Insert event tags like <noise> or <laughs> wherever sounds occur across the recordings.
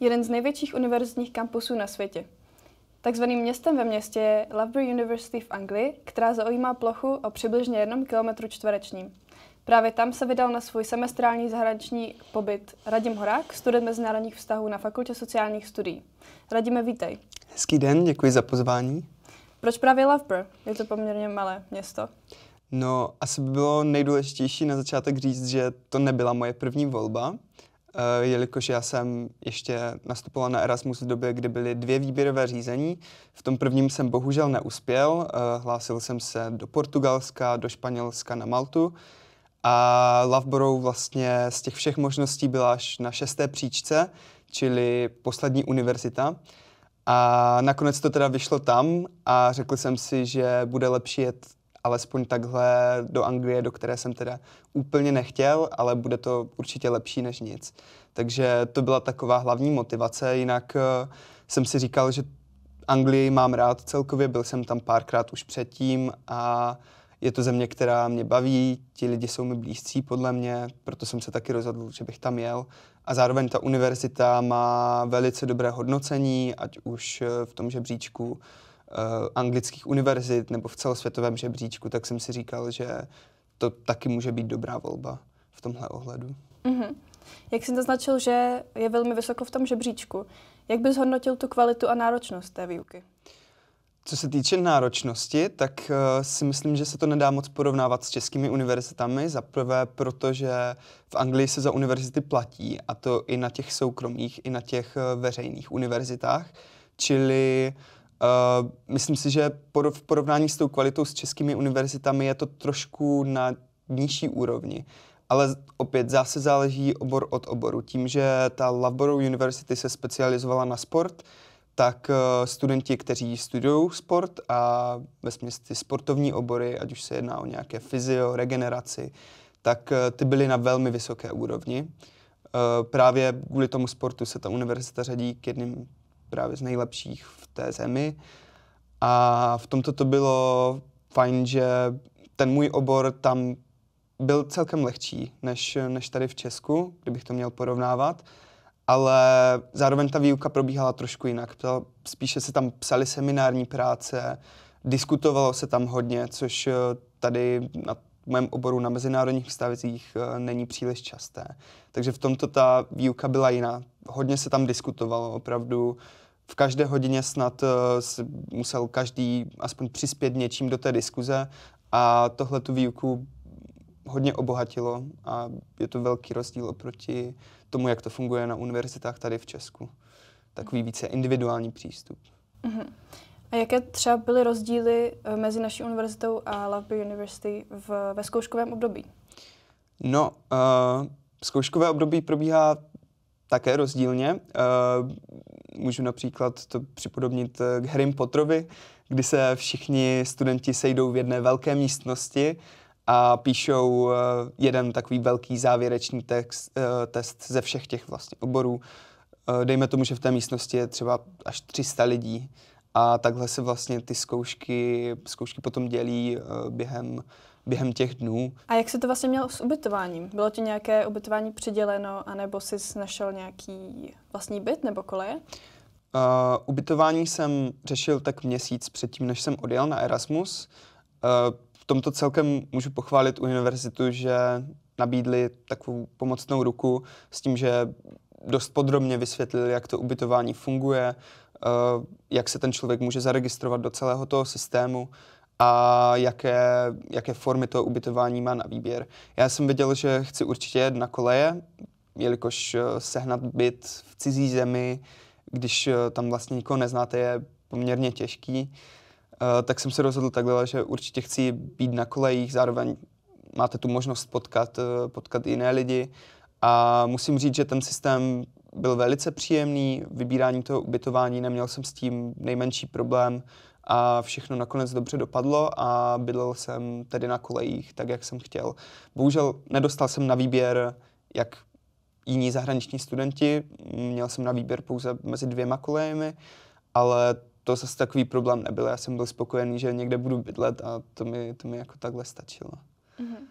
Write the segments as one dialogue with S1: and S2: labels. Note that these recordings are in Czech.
S1: jeden z největších univerzitních kampusů na světě. Takzvaným městem ve městě je Loughborough University v Anglii, která zaujímá plochu o přibližně jednom kilometru čtverečním. Právě tam se vydal na svůj semestrální zahraniční pobyt Radim Horák, student mezinárodních vztahů na Fakultě sociálních studií. Radíme, vítej.
S2: Hezký den, děkuji za pozvání.
S1: Proč právě Loughborough? Je to poměrně malé město.
S2: No, asi by bylo nejdůležitější na začátek říct, že to nebyla moje první volba, Eh, jelikož já jsem ještě nastupoval na Erasmus v době, kdy byly dvě výběrové řízení. V tom prvním jsem bohužel neuspěl, eh, hlásil jsem se do Portugalska, do Španělska, na Maltu a Loveborough vlastně z těch všech možností byla až na šesté příčce, čili poslední univerzita. A nakonec to teda vyšlo tam a řekl jsem si, že bude lepší jet alespoň takhle do Anglie, do které jsem teda úplně nechtěl, ale bude to určitě lepší než nic. Takže to byla taková hlavní motivace, jinak eh, jsem si říkal, že Anglii mám rád celkově, byl jsem tam párkrát už předtím a je to země, která mě baví, ti lidi jsou mi blízcí podle mě, proto jsem se taky rozhodl, že bych tam jel. A zároveň ta univerzita má velice dobré hodnocení, ať už eh, v tom žebříčku Eh, anglických univerzit nebo v celosvětovém žebříčku, tak jsem si říkal, že to taky může být dobrá volba v tomhle ohledu.
S1: Mm-hmm. Jak jsi naznačil, že je velmi vysoko v tom žebříčku, jak bys hodnotil tu kvalitu a náročnost té výuky?
S2: Co se týče náročnosti, tak uh, si myslím, že se to nedá moc porovnávat s českými univerzitami. Za prvé, protože v Anglii se za univerzity platí, a to i na těch soukromých, i na těch uh, veřejných univerzitách. Čili uh, Uh, myslím si, že v porovnání s tou kvalitou s českými univerzitami je to trošku na nižší úrovni. Ale opět zase záleží obor od oboru. Tím, že ta Laboro University se specializovala na sport, tak uh, studenti, kteří studují sport a ve ty sportovní obory, ať už se jedná o nějaké fyzio, regeneraci, tak uh, ty byly na velmi vysoké úrovni. Právě kvůli tomu sportu se ta univerzita řadí k jedním právě z nejlepších v té zemi. A v tomto to bylo fajn, že ten můj obor tam byl celkem lehčí než, než tady v Česku, kdybych to měl porovnávat, ale zároveň ta výuka probíhala trošku jinak. Spíše se tam psaly seminární práce, diskutovalo se tam hodně, což eh, tady na mém oboru na mezinárodních vztazích eh, není příliš časté. Takže v tomto ta výuka byla jiná. Hodně se tam diskutovalo opravdu uh, v každé hodině snad eh, musel každý aspoň přispět něčím do té diskuze a tohle tu výuku hodně obohatilo a je to velký rozdíl oproti tomu, jak to funguje na univerzitách tady v Česku. Takový více individuální přístup.
S1: Uh-huh. A jaké třeba byly rozdíly eh, mezi naší univerzitou a Loveby University v, ve zkouškovém období?
S2: No, uh, zkouškové období probíhá také rozdílně. Uh, můžu například to připodobnit eh, k Harry Potterovi, kdy se všichni studenti sejdou v jedné velké místnosti a píšou eh, jeden takový velký závěrečný text, eh, test ze všech těch vlastně oborů. Dejme tomu, že v té místnosti je třeba až 300 lidí a takhle se vlastně ty zkoušky, zkoušky potom dělí během během těch dnů.
S1: A jak se to vlastně mělo s ubytováním? Bylo ti nějaké ubytování přiděleno, anebo jsi našel nějaký vlastní byt nebo koleje? Uh,
S2: ubytování jsem řešil tak měsíc předtím, než jsem odjel na Erasmus. Uh, v tomto celkem můžu pochválit univerzitu, že nabídli takovou pomocnou ruku s tím, že dost podrobně vysvětlili, jak to ubytování funguje, jak se ten člověk může zaregistrovat do celého toho systému a jaké, jaké formy toho ubytování má na výběr. Já jsem věděl, že chci určitě jet na koleje, jelikož eh, sehnat byt v cizí zemi, když eh, tam vlastně nikoho neznáte, je poměrně těžký. Eh, tak jsem se rozhodl takhle, že určitě chci být na kolejích, zároveň máte tu možnost potkat, potkat jiné lidi. A musím říct, že ten systém byl velice příjemný, vybírání toho ubytování, neměl jsem s tím nejmenší problém a všechno nakonec dobře dopadlo a bydlel jsem tedy na kolejích tak, jak jsem chtěl. Bohužel nedostal jsem na výběr, jak jiní zahraniční studenti, měl jsem na výběr pouze mezi dvěma kolejemi, ale to zase takový problém nebyl. Já jsem byl spokojený, že někde budu bydlet a to mi, to mi jako takhle stačilo.
S1: Mm-hmm.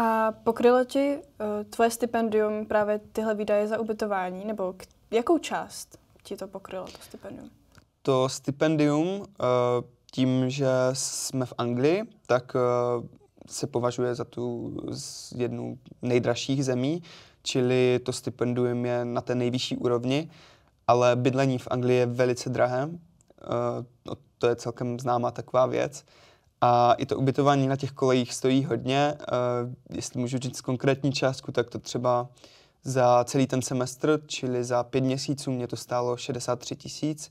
S1: A pokrylo ti uh, tvoje stipendium právě tyhle výdaje za ubytování, nebo k, jakou část ti to pokrylo, to stipendium?
S2: to stipendium eh, tím, že jsme v Anglii, tak eh, se považuje za tu jednu nejdražších zemí, čili to stipendium je na té nejvyšší úrovni, ale bydlení v Anglii je velice drahé, no, to je celkem známá taková věc. A i to ubytování na těch kolejích stojí hodně. Jestli můžu říct konkrétní částku, tak to třeba za celý ten semestr, čili za pět měsíců mě to stálo 63 tisíc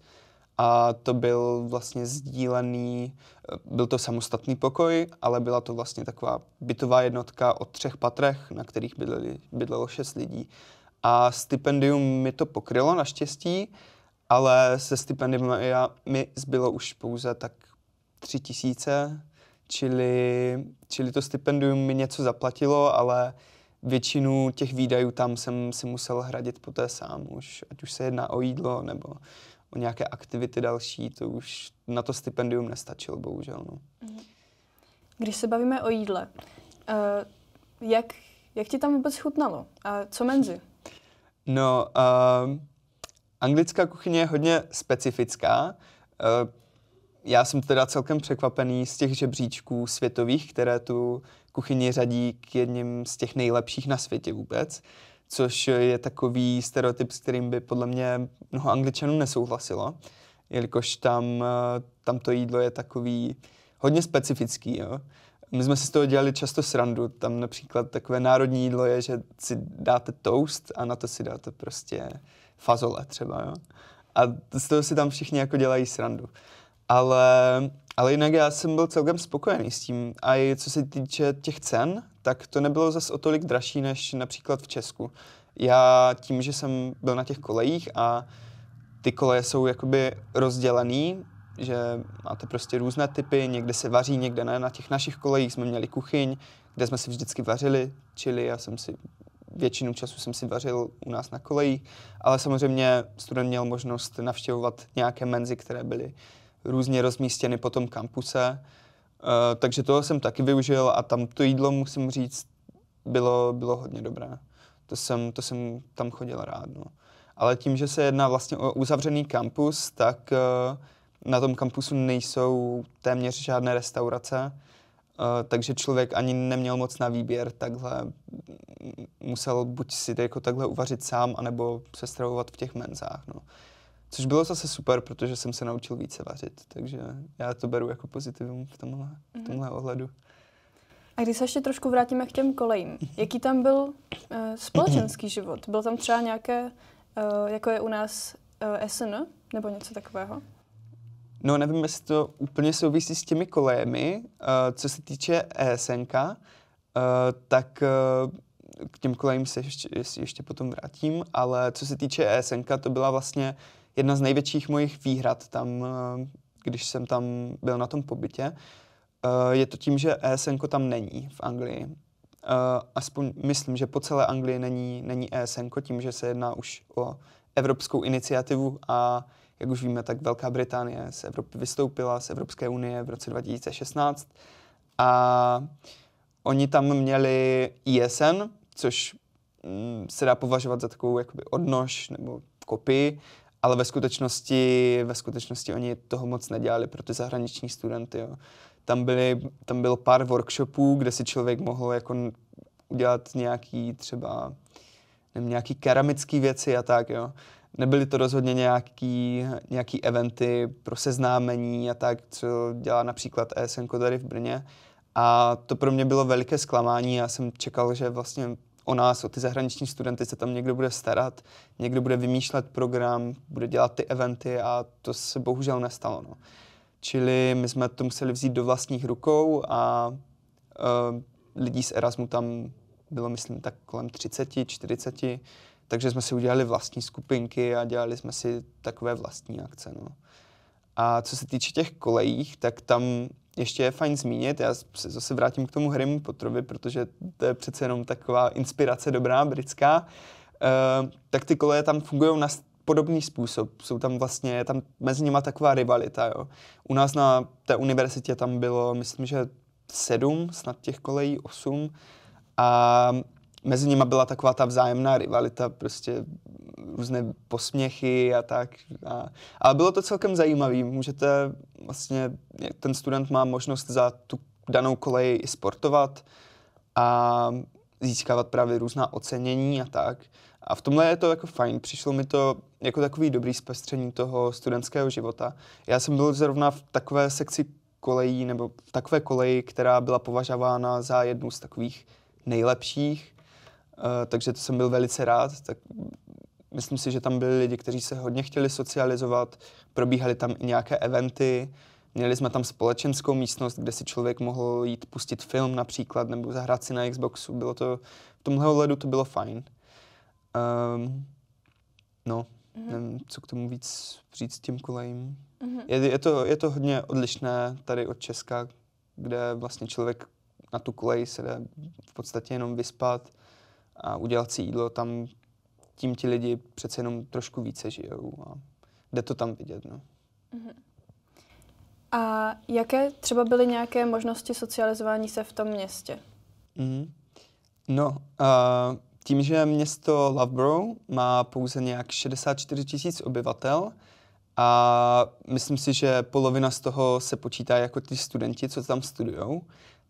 S2: a to byl vlastně sdílený, eh, byl to samostatný pokoj, ale byla to vlastně taková bytová jednotka o třech patrech, na kterých bydleli, bydlelo šest lidí. A stipendium mi to pokrylo naštěstí, ale se já, mi zbylo už pouze tak tři tisíce, čili, čili to stipendium mi něco zaplatilo, ale většinu těch výdajů tam jsem si musel hradit poté sám už, ať už se jedná o jídlo nebo o nějaké aktivity další, to už na to stipendium nestačilo, bohužel. No.
S1: Mhm. Když se bavíme o jídle, uh, jak, jak ti tam vůbec chutnalo? A co menzi?
S2: No, uh, anglická kuchyně je hodně specifická. Uh, já jsem teda celkem překvapený z těch žebříčků světových, které tu kuchyni řadí k jedním z těch nejlepších na světě vůbec. Uh, což je takový stereotyp, s kterým by podle mě mnoho angličanů nesouhlasilo, jelikož tam, eh, tam to jídlo je takový hodně specifický. Jo. My jsme si z toho dělali často srandu. Tam například takové národní jídlo je, že si dáte toast a na to si dáte prostě fazole třeba. Jo. A z toho si tam všichni jako dělají srandu. Ale, ale jinak já jsem byl celkem spokojený s tím. A i co se týče těch cen, tak to nebylo zas o tolik dražší než například v Česku. Já tím, že jsem byl na těch kolejích a ty koleje jsou jakoby rozdělený, že máte prostě různé typy, někde se vaří, někde ne. Na těch našich kolejích jsme měli kuchyň, kde jsme si vždycky vařili, čili já jsem si většinu času jsem si vařil u nás na kolejích, ale samozřejmě student měl možnost navštěvovat nějaké menzy, které byly různě rozmístěny po tom kampuse. Uh, takže toho jsem taky využil a tam to jídlo, musím říct, bylo, bylo hodně dobré. To jsem, to jsem tam chodil rád. No. Ale tím, že se jedná vlastně o uzavřený kampus, tak uh, na tom kampusu nejsou téměř žádné restaurace, uh, takže člověk ani neměl moc na výběr takhle. Musel buď si to jako takhle uvařit sám, anebo se stravovat v těch menzách. No. Což bylo zase super, protože jsem se naučil více vařit, takže já to beru jako pozitivum v tomhle, v mhm. tomhle ohledu.
S1: A když se ještě trošku vrátíme k těm kolejím, <laughs> jaký tam byl uh, společenský život? Byl tam třeba nějaké, uh, jako je u nás uh, eh, SN, nebo něco takového?
S2: No nevím, jestli to úplně souvisí s těmi kolejemi. Uh, co se týče e SNK, uh, tak uh, k těm kolejím se ještě, ještě potom vrátím, ale co se týče e SNK, to byla vlastně uh, jedna z největších mojich výhrad tam, eh, když jsem tam byl na tom pobytě, eh, je to tím, že ESN tam není v Anglii. Eh, aspoň myslím, že po celé Anglii není, není ESN, tím, že se jedná už o evropskou iniciativu a jak už víme, tak Velká Británie z Evropy vystoupila z Evropské unie v roce 2016 a oni tam měli ISN, e což mm, se dá považovat za takovou jakoby odnož nebo kopii ale ve skutečnosti, ve skutečnosti oni toho moc nedělali pro ty zahraniční studenty. Jo. Tam, byly, tam bylo pár workshopů, kde si člověk mohl jako udělat nějaký třeba nevím, nějaký keramický věci a tak, jo. Nebyly to rozhodně nějaký, nějaký eventy pro seznámení a tak, co dělá například ESN tady v Brně. A to pro mě bylo veliké zklamání. Já jsem čekal, že vlastně o nás, o ty zahraniční studenty se tam někdo bude starat, někdo bude vymýšlet program, bude dělat ty eventy a to se bohužel nestalo. No. Čili my jsme to museli vzít do vlastních rukou a e, lidí z Erasmu tam bylo, myslím, tak kolem 30, 40, takže jsme si udělali vlastní skupinky a dělali jsme si takové vlastní akce. No. A co se týče těch kolejích, tak tam ještě je fajn zmínit, já se zase vrátím k tomu Harrymu Potrovi, protože to je přece jenom taková inspirace dobrá, britská, e, tak ty koleje tam fungují na podobný způsob. Jsou tam vlastně, je tam mezi nimi taková rivalita. Jo. U nás na té univerzitě tam bylo, myslím, že sedm, snad těch kolejí osm. A mezi nimi byla taková ta vzájemná rivalita, prostě různé posměchy a tak. A, ale bylo to celkem zajímavé. Můžete vlastně, ten student má možnost za tu danou kolej i sportovat a získávat právě různá ocenění a tak. A v tomhle je to jako fajn. Přišlo mi to jako takový dobrý zpestření toho studentského života. Já jsem byl zrovna v takové sekci kolejí, nebo v takové koleji, která byla považována za jednu z takových nejlepších Eh, takže to jsem byl velice rád. Tak myslím si, že tam byli lidi, kteří se hodně chtěli socializovat, probíhaly tam i nějaké eventy, měli jsme tam společenskou místnost, kde si člověk mohl jít pustit film například, nebo zahrát si na Xboxu. Bylo to, v tomhle ohledu to bylo fajn. Um, no, mm-hmm. nevím, co k tomu víc říct těm kolejím. Mm-hmm. Je, je, to, je to hodně odlišné tady od Česka, kde vlastně člověk na tu kolej se jde v podstatě jenom vyspat, a udělat si jídlo tam, tím ti lidi přece jenom trošku více žijou a jde to tam vidět. No.
S1: A jaké třeba byly nějaké možnosti socializování se v tom městě?
S2: Mm-hmm. No, uh, tím, že město Loveborough má pouze nějak 64 tisíc obyvatel a myslím si, že polovina z toho se počítá jako ty studenti, co tam studují,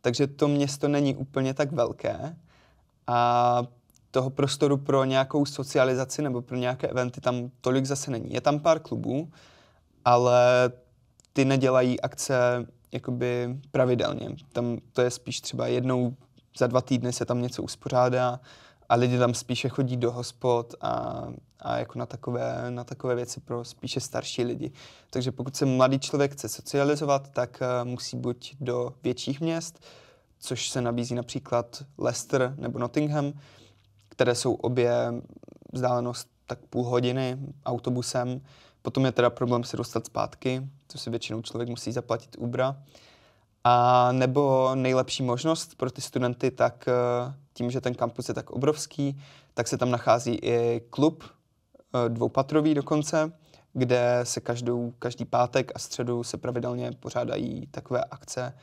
S2: takže to město není úplně tak velké a toho prostoru pro nějakou socializaci nebo pro nějaké eventy tam tolik zase není. Je tam pár klubů, ale ty nedělají akce jakoby pravidelně. Tam to je spíš třeba jednou za dva týdny se tam něco uspořádá a lidi tam spíše chodí do hospod a, a jako na takové, na takové věci pro spíše starší lidi. Takže pokud se mladý člověk chce socializovat, tak eh, musí buď do větších měst, což se nabízí například Leicester nebo Nottingham, které jsou obě vzdálenost tak půl hodiny autobusem. Potom je teda problém se dostat zpátky, to si většinou člověk musí zaplatit Ubra. A nebo nejlepší možnost pro ty studenty, tak eh, tím, že ten kampus je tak obrovský, tak se tam nachází i klub, eh, dvoupatrový dokonce, kde se každou, každý pátek a středu se pravidelně pořádají takové akce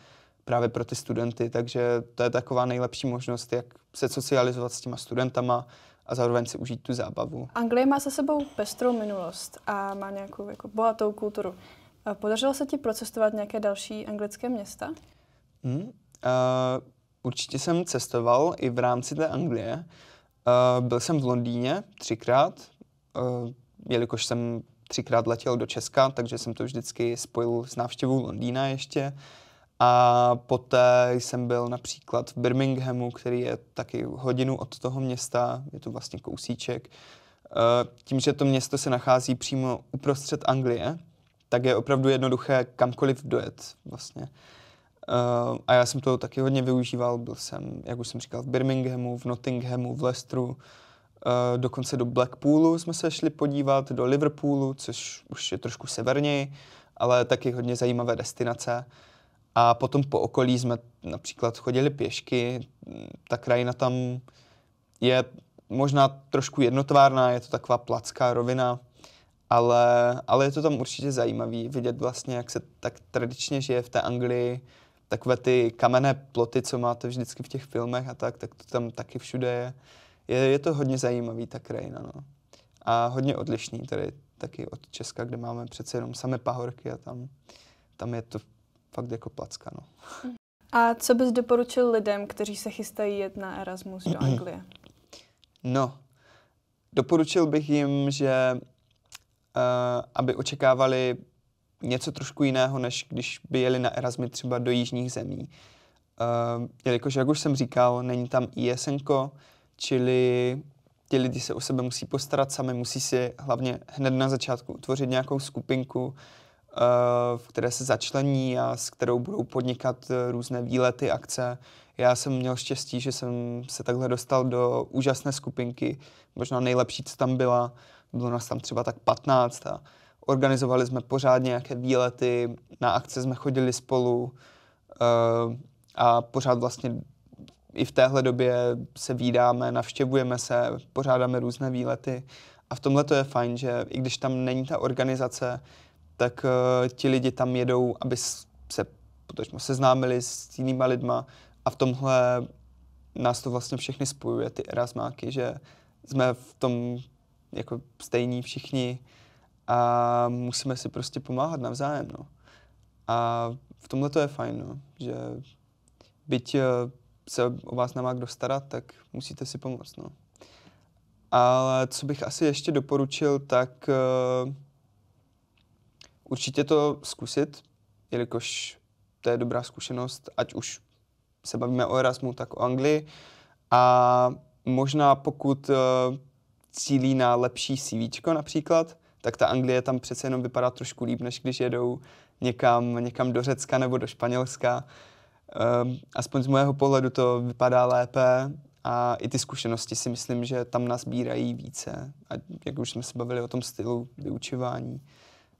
S2: právě pro ty studenty, takže to je taková nejlepší možnost, jak se socializovat s těma studentama a zároveň si užít tu zábavu.
S1: Anglie má za sebou pestrou minulost a má nějakou jako bohatou kulturu. Podařilo se ti procestovat nějaké další anglické města?
S2: Hmm, uh, určitě jsem cestoval i v rámci té Anglie. Uh, byl jsem v Londýně třikrát, uh, jelikož jsem třikrát letěl do Česka, takže jsem to vždycky spojil s návštěvou Londýna ještě. Uh, a poté jsem byl například v Birminghamu, který je taky hodinu od toho města, je to vlastně kousíček. E, tím, že to město se nachází přímo uprostřed Anglie, tak je opravdu jednoduché kamkoliv dojet vlastně. E, a já jsem to taky hodně využíval, byl jsem, jak už jsem říkal, v Birminghamu, v Nottinghamu, v Leicesteru, e, dokonce do Blackpoolu jsme se šli podívat, do Liverpoolu, což už je trošku severněji, ale taky hodně zajímavé destinace. A potom po okolí jsme například chodili pěšky, ta krajina tam je možná trošku jednotvárná, je to taková placká rovina, ale, ale je to tam určitě zajímavý vidět vlastně, jak se tak tradičně žije v té Anglii, takové ty kamenné ploty, co máte vždycky v těch filmech a tak, tak to tam taky všude je. Je, je to hodně zajímavý ta krajina, no. A hodně odlišný tady taky od Česka, kde máme přece jenom samé pahorky a tam, tam je to fakt jako placka. No.
S1: A co bys doporučil lidem, kteří se chystají jet na Erasmus do <clears throat> Anglie?
S2: No, doporučil bych jim, že uh, aby očekávali něco trošku jiného, než když by jeli na Erasmus třeba do jižních zemí. Uh, jelikož, jak už jsem říkal, není tam ISNko, čili ti lidi se o sebe musí postarat sami, musí si hlavně hned na začátku utvořit nějakou skupinku, Eh, v které se začlení a s kterou budou podnikat eh, různé výlety, akce. Já jsem měl štěstí, že jsem se takhle dostal do úžasné skupinky, možná nejlepší, co tam byla. Bylo nás tam třeba tak 15 a organizovali jsme pořád nějaké výlety, na akce jsme chodili spolu eh, a pořád vlastně i v téhle době se vídáme, navštěvujeme se, pořádáme různé výlety a v tomhle to je fajn, že i když tam není ta organizace, tak uh, ti lidi tam jedou, aby se potažmo seznámili s jinýma lidma a v tomhle nás to vlastně všechny spojuje, ty erasmáky, že jsme v tom jako stejní všichni a musíme si prostě pomáhat navzájem, no. A v tomhle to je fajn, no, že byť eh, se o vás nemá kdo starat, tak musíte si pomoct, no. Ale co bych asi ještě doporučil, tak uh, určitě to zkusit, jelikož to je dobrá zkušenost, ať už se bavíme o Erasmu, tak o Anglii. A možná pokud uh, cílí na lepší CV například, tak ta Anglie tam přece jenom vypadá trošku líp, než když jedou někam, někam do Řecka nebo do Španělska. Um, aspoň z mého pohledu to vypadá lépe a i ty zkušenosti si myslím, že tam nás bírají více. A jak už jsme se bavili o tom stylu vyučování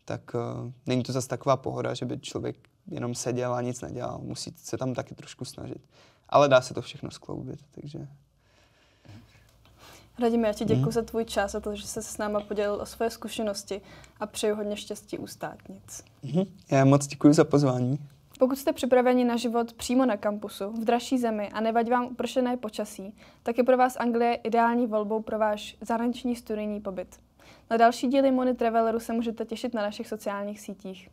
S2: tak uh, není to zase taková pohoda, že by člověk jenom seděl a nic nedělal. Musí se tam taky trošku snažit. Ale dá se to všechno skloubit, takže...
S1: Radíme, já ti děkuji hmm. za tvůj čas a to, že jsi s náma podělil o své zkušenosti a přeju hodně štěstí u státnic.
S2: Hmm. Já moc děkuji za pozvání.
S1: Pokud jste připraveni na život přímo na kampusu, v dražší zemi a nevadí vám upršené počasí, tak je pro vás Anglie ideální volbou pro váš zahraniční studijní pobyt. Na další díly Money Traveleru se můžete těšit na našich sociálních sítích.